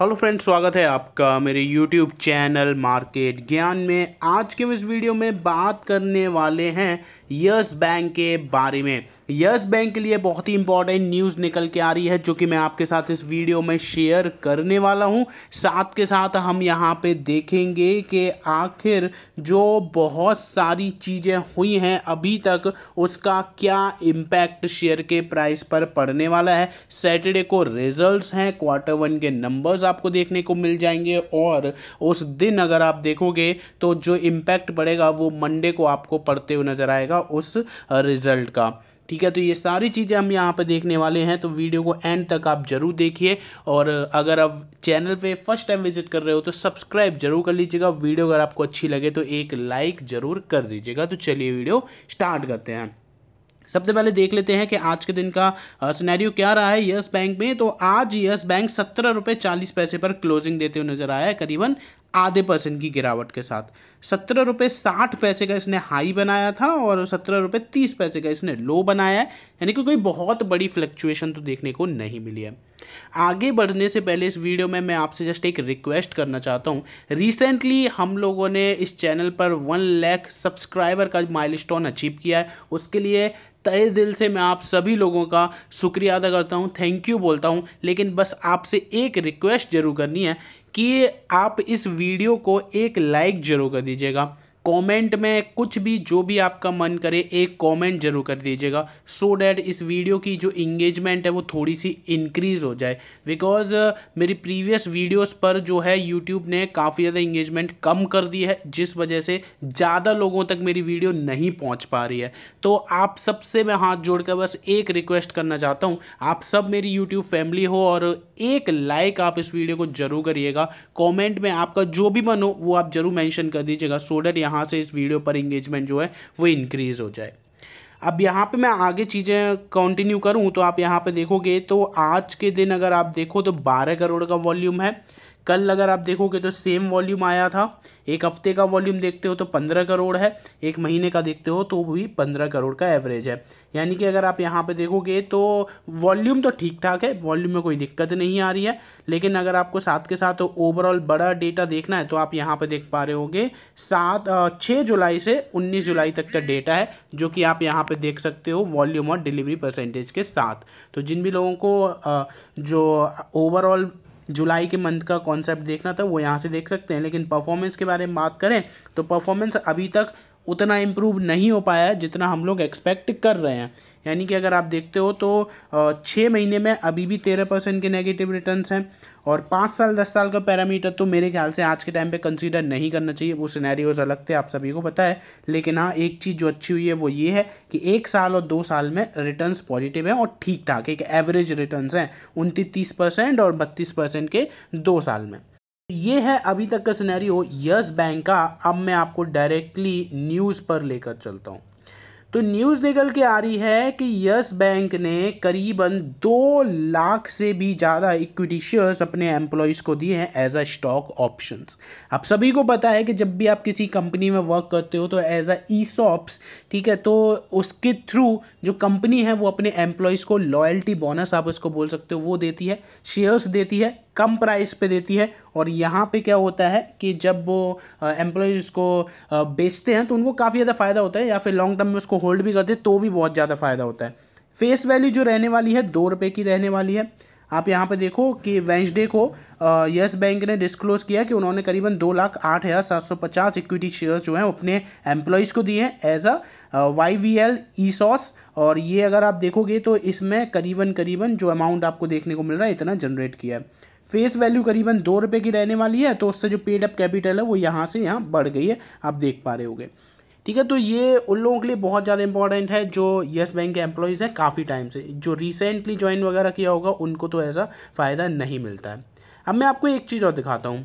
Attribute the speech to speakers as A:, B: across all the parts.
A: hello friends स्वागत है आपका मेरे यूट्यूब चैनल मार्केट ज्ञान में आज के इस वीडियो में बात करने वाले हैं यस बैंक के बारे में यस बैंक के लिए बहुत ही इंपॉर्टेंट न्यूज़ निकल के आ रही है जो कि मैं आपके साथ इस वीडियो में शेयर करने वाला हूं साथ के साथ हम यहां पे देखेंगे कि आखिर जो बहुत सारी चीज़ें हुई हैं अभी तक उसका क्या इम्पैक्ट शेयर के प्राइस पर पड़ने वाला है सैटरडे को रिजल्ट हैं क्वार्टर वन के नंबर्स आपको देखने को मिल जाएंगे और उस दिन अगर आप देखोगे तो जो इम्पैक्ट पड़ेगा वो मंडे को आपको पढ़ते हुए नज़र आएगा उस रिज़ल्ट का ठीक है तो ये सारी चीज़ें हम यहाँ पर देखने वाले हैं तो वीडियो को एंड तक आप ज़रूर देखिए और अगर आप चैनल पे फर्स्ट टाइम विजिट कर रहे हो तो सब्सक्राइब जरूर कर लीजिएगा वीडियो अगर आपको अच्छी लगे तो एक लाइक ज़रूर कर दीजिएगा तो चलिए वीडियो स्टार्ट करते हैं सबसे पहले देख लेते हैं कि आज के दिन का सिनेरियो क्या रहा है यस बैंक में तो आज यस बैंक सत्रह रुपये चालीस पैसे पर क्लोजिंग देते हुए नजर आया है करीबन आधे परसेंट की गिरावट के साथ सत्रह रुपये साठ पैसे का इसने हाई बनाया था और सत्रह रुपये तीस पैसे का इसने लो बनाया है यानी कि कोई बहुत बड़ी फ्लक्चुएशन तो देखने को नहीं मिली है आगे बढ़ने से पहले इस वीडियो में मैं आपसे जस्ट एक रिक्वेस्ट करना चाहता हूँ रिसेंटली हम लोगों ने इस चैनल पर वन लैख सब्सक्राइबर का माइल अचीव किया है उसके लिए तय दिल से मैं आप सभी लोगों का शुक्रिया अदा करता हूँ थैंक यू बोलता हूँ लेकिन बस आपसे एक रिक्वेस्ट जरूर करनी है कि आप इस वीडियो को एक लाइक ज़रूर कर दीजिएगा कमेंट में कुछ भी जो भी आपका मन करे एक कमेंट जरूर कर दीजिएगा सो डैट इस वीडियो की जो इंगेजमेंट है वो थोड़ी सी इंक्रीज़ हो जाए बिकॉज uh, मेरी प्रीवियस वीडियोस पर जो है यूट्यूब ने काफ़ी ज़्यादा इंगेजमेंट कम कर दी है जिस वजह से ज़्यादा लोगों तक मेरी वीडियो नहीं पहुँच पा रही है तो आप सबसे मैं हाथ जोड़कर बस एक रिक्वेस्ट करना चाहता हूँ आप सब मेरी यूट्यूब फैमिली हो और एक लाइक आप इस वीडियो को जरूर करिएगा कॉमेंट में आपका जो भी मन हो वो आप जरूर मैंशन कर दीजिएगा सो डैट यहाँ यहाँ से इस वीडियो पर इंगेजमेंट जो है वो इंक्रीज़ हो जाए अब यहाँ पे मैं आगे चीज़ें कंटिन्यू करूँ तो आप यहाँ पे देखोगे तो आज के दिन अगर आप देखो तो 12 करोड़ का वॉल्यूम है कल अगर आप देखोगे तो सेम वॉल्यूम आया था एक हफ्ते का वॉल्यूम देखते हो तो पंद्रह करोड़ है एक महीने का देखते हो तो भी पंद्रह करोड़ का एवरेज है यानी कि अगर आप यहाँ पे देखोगे तो वॉल्यूम तो ठीक ठाक है वॉल्यूम में कोई दिक्कत नहीं आ रही है लेकिन अगर आपको साथ के साथ ओवरऑल बड़ा डेटा देखना है तो आप यहाँ पर देख पा रहे होंगे सात छः जुलाई से उन्नीस जुलाई तक का डेटा है जो कि आप यहाँ पर देख सकते हो वॉल्यूम और डिलीवरी परसेंटेज के साथ तो जिन भी लोगों को जो ओवरऑल जुलाई के मंथ का कॉन्सेप्ट देखना था वो यहाँ से देख सकते हैं लेकिन परफॉर्मेंस के बारे में बात करें तो परफॉर्मेंस अभी तक उतना इम्प्रूव नहीं हो पाया है जितना हम लोग एक्सपेक्ट कर रहे हैं यानी कि अगर आप देखते हो तो छः महीने में अभी भी तेरह परसेंट के नेगेटिव रिटर्न्स हैं और पाँच साल दस साल का पैरामीटर तो मेरे ख्याल से आज के टाइम पे कंसीडर नहीं करना चाहिए वो सिनेरियोज अलग थे आप सभी को पता है लेकिन हाँ एक चीज़ जो अच्छी हुई है वो ये है कि एक साल और दो साल में रिटर्न्स पॉजिटिव हैं और ठीक ठाक एक एवरेज रिटर्न्स हैं उनतीस तीस परसेंट और बत्तीस परसेंट के दो साल में ये है अभी तक का सिनेरियो यस बैंक का अब मैं आपको डायरेक्टली न्यूज़ पर लेकर चलता हूं तो न्यूज़ निकल के आ रही है कि यस बैंक ने करीबन दो लाख से भी ज़्यादा इक्विटी शेयर्स अपने एम्प्लॉयज़ को दिए हैं एज अ स्टॉक ऑप्शन आप सभी को पता है कि जब भी आप किसी कंपनी में वर्क करते हो तो एज अ ई सॉप्स ठीक है तो उसके थ्रू जो कंपनी है वो अपने एम्प्लॉयज़ को लॉयल्टी बोनस आप उसको बोल सकते हो वो देती है शेयर्स देती है कम प्राइस पे देती है और यहाँ पे क्या होता है कि जब वो एम्प्लॉयज़ उसको बेचते हैं तो उनको काफ़ी ज़्यादा फ़ायदा होता है या फिर लॉन्ग टर्म में उसको होल्ड भी करते हैं तो भी बहुत ज़्यादा फ़ायदा होता है फेस वैल्यू जो रहने वाली है दो रुपये की रहने वाली है आप यहाँ पे देखो कि वेंसडे को यस बैंक ने डिस्क्लोज किया कि उन्होंने करीबन दो लाख आठ हज़ार सात सौ पचास इक्विटी शेयर्स जो हैं अपने एम्प्लॉयज़ को दिए हैं as a Y V L E सॉस और ये अगर आप देखोगे तो इसमें करीबन करीबन जो अमाउंट आपको देखने को मिल रहा है इतना जनरेट किया है फेस वैल्यू करीबन दो रुपये की रहने वाली है तो उससे जो पेड अप कैपिटल है वो यहाँ से यहाँ बढ़ गई है आप देख पा रहे होगे ठीक है तो ये उन लोगों के लिए बहुत ज़्यादा इंपॉर्टेंट है जो येस बैंक के एम्प्लॉयज़ हैं काफ़ी टाइम से जो रिसेंटली ज्वाइन वगैरह किया होगा उनको तो ऐसा फ़ायदा नहीं मिलता है अब मैं आपको एक चीज़ और दिखाता हूँ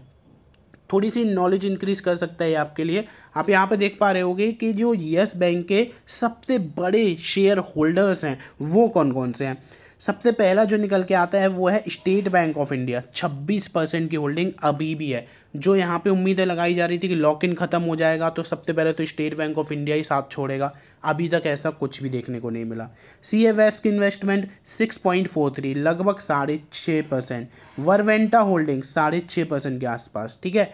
A: थोड़ी सी नॉलेज इंक्रीज कर सकता है आपके लिए आप यहाँ पे देख पा रहे होगे कि जो येस बैंक के सबसे बड़े शेयर होल्डर्स हैं वो कौन कौन से हैं सबसे पहला जो निकल के आता है वो है State Bank of India 26 percent की होल्डिंग अभी भी है जो यहाँ पे उम्मीदें लगाई जा रही थी कि लॉक इन ख़त्म हो जाएगा तो सबसे पहले तो स्टेट बैंक ऑफ इंडिया ही साथ छोड़ेगा अभी तक ऐसा कुछ भी देखने को नहीं मिला सी एफ एस की investment six point four three लगभग साढ़े छः परसेंट वरवेंटा होल्डिंग साढ़े छः परसेंट के आसपास ठीक है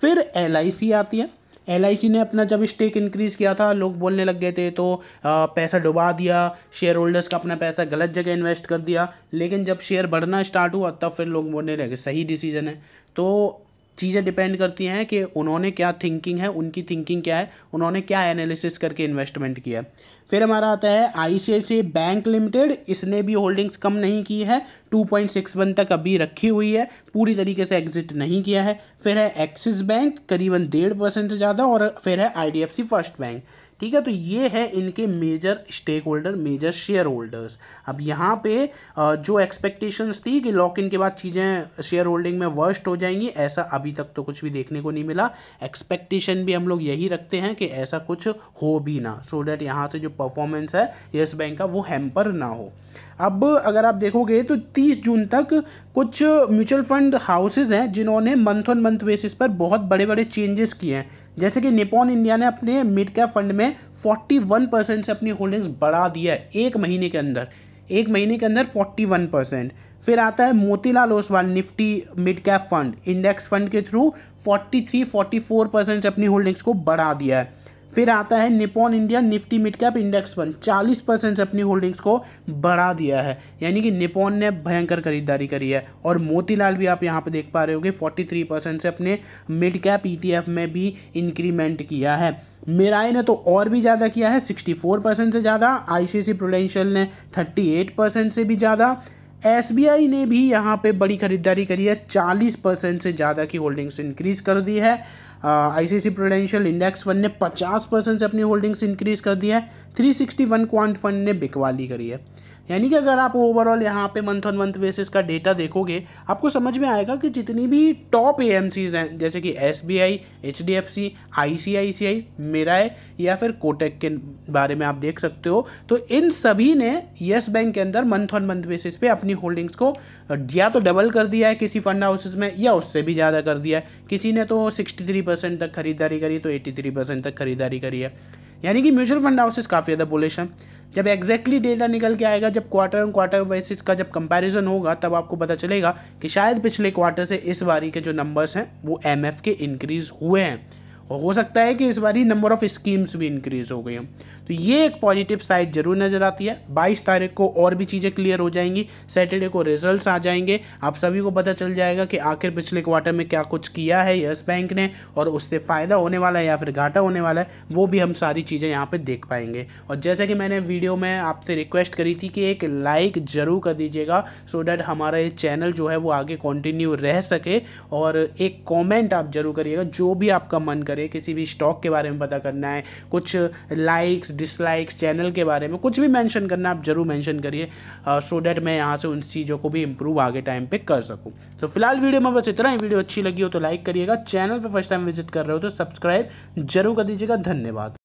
A: फिर एल आई सी आती है एल ने अपना जब स्टेक इंक्रीज़ किया था लोग बोलने लग गए थे तो आ, पैसा डुबा दिया शेयर होल्डर्स का अपना पैसा गलत जगह इन्वेस्ट कर दिया लेकिन जब शेयर बढ़ना स्टार्ट हुआ तब फिर लोग बोलने लगे सही डिसीजन है तो चीज़ें डिपेंड करती हैं कि उन्होंने क्या थिंकिंग है उनकी थिंकिंग क्या है उन्होंने क्या एनालिसिस करके इन्वेस्टमेंट किया फिर हमारा आता है आई बैंक लिमिटेड इसने भी होल्डिंग्स कम नहीं की है 2.61 तक अभी रखी हुई है पूरी तरीके से एग्जिट नहीं किया है फिर है एक्सिस बैंक करीबन डेढ़ परसेंट से ज़्यादा और फिर है आई फर्स्ट बैंक ठीक है तो ये है इनके major stakeholder major shareholders अब यहाँ पे जो एक्सपेक्टेशंस थी कि लॉक इन के बाद चीज़ें शेयर होल्डिंग में वर्स्ट हो जाएंगी ऐसा अभी तक तो कुछ भी देखने को नहीं मिला एक्सपेक्टेशन भी हम लोग यही रखते हैं कि ऐसा कुछ हो भी ना सो डैट यहाँ से जो परफॉर्मेंस है येस बैंक का वो हैम्पर ना हो अब अगर आप देखोगे तो 30 जून तक कुछ म्यूचुअल फंड हाउसेज हैं जिन्होंने मंथ ऑन मंथ बेसिस पर बहुत बड़े बड़े चेंजेस किए हैं जैसे कि निपॉन इंडिया ने अपने मिड कैप फंड में 41 परसेंट से अपनी होल्डिंग्स बढ़ा दिया है एक महीने के अंदर एक महीने के अंदर 41 परसेंट फिर आता है Motilal Oswal Nifty midcap fund index fund के थ्रू 43 44 परसेंट से अपनी होल्डिंग्स को बढ़ा दिया है फिर आता है Nippon India Nifty midcap index पर 40 परसेंट से अपनी होल्डिंग्स को बढ़ा दिया है यानी कि निपॉन ने भयंकर खरीदारी करी है और मोतीलाल भी आप यहाँ पे देख पा रहे होगे 43 परसेंट से अपने मिड कैप ई e में भी इंक्रीमेंट किया है मेराई ने तो और भी ज़्यादा किया है 64 परसेंट से ज़्यादा आई सी ने 38 परसेंट से भी ज़्यादा एस ने भी यहाँ पे बड़ी खरीदारी करी है 40 परसेंट से ज़्यादा की होल्डिंग्स इंक्रीज़ कर दी है I C Prudential index fund ने 50 परसेंट से अपनी होल्डिंग्स इंक्रीज़ कर दी है 361 क्वांट फंड ने बिकवाली करी है यानी कि अगर आप ओवरऑल यहाँ पे मंथ ऑन मंथ बेसिस का डेटा देखोगे आपको समझ में आएगा कि जितनी भी टॉप ए हैं जैसे कि S B I H D F C I C I C I है या फिर कोटेक के बारे में आप देख सकते हो तो इन सभी ने यस बैंक के अंदर मंथ ऑन मंथ बेसिस पे अपनी होल्डिंग्स को या तो डबल कर दिया है किसी फंड हाउसेज में या उससे भी ज़्यादा कर दिया है किसी ने तो सिक्सटी परसेंट तक खरीदारी करी तो एट्टी परसेंट तक खरीदारी करी है यानी कि म्यूचुअल फंड हाउसेज काफ़ी ज़्यादा बोलेश हैं जब एग्जैक्टली डेटा निकल के आएगा जब क्वार्टर एंड क्वार्टर बेसिस का जब कंपैरिजन होगा तब आपको पता चलेगा कि शायद पिछले क्वार्टर से इस बारी के जो नंबर्स हैं वो एम के इंक्रीज़ हुए हैं और हो सकता है कि इस बारी नंबर ऑफ़ स्कीम्स भी इंक्रीज़ हो गई हैं तो ये एक पॉजिटिव साइड जरूर नज़र आती है बाईस तारीख को और भी चीज़ें क्लियर हो जाएंगी सैटरडे को रिजल्ट आ जाएंगे आप सभी को पता चल जाएगा कि आखिर पिछले क्वार्टर में क्या कुछ किया है यस बैंक ने और उससे फ़ायदा होने वाला है या फिर घाटा होने वाला है वो भी हम सारी चीज़ें यहाँ पर देख पाएंगे और जैसे कि मैंने वीडियो में आपसे रिक्वेस्ट करी थी कि एक लाइक ज़रूर कर दीजिएगा सो डैट हमारा ये चैनल जो है वो आगे कंटिन्यू रह सके और एक कमेंट आप जरूर करिएगा जो भी आपका मन करे किसी भी स्टॉक के बारे में पता करना है कुछ लाइक्स डिसलाइक्स चैनल के बारे में कुछ भी मेंशन करना आप जरूर मेंशन करिए सो डैट मैं यहाँ से उन चीज़ों को भी इम्प्रूव आगे टाइम पे कर सकूँ तो फिलहाल वीडियो में बस इतना ही वीडियो अच्छी लगी हो तो लाइक करिएगा चैनल पर फर्स्ट टाइम विजिट कर रहे हो तो सब्सक्राइब जरूर कर दीजिएगा धन्यवाद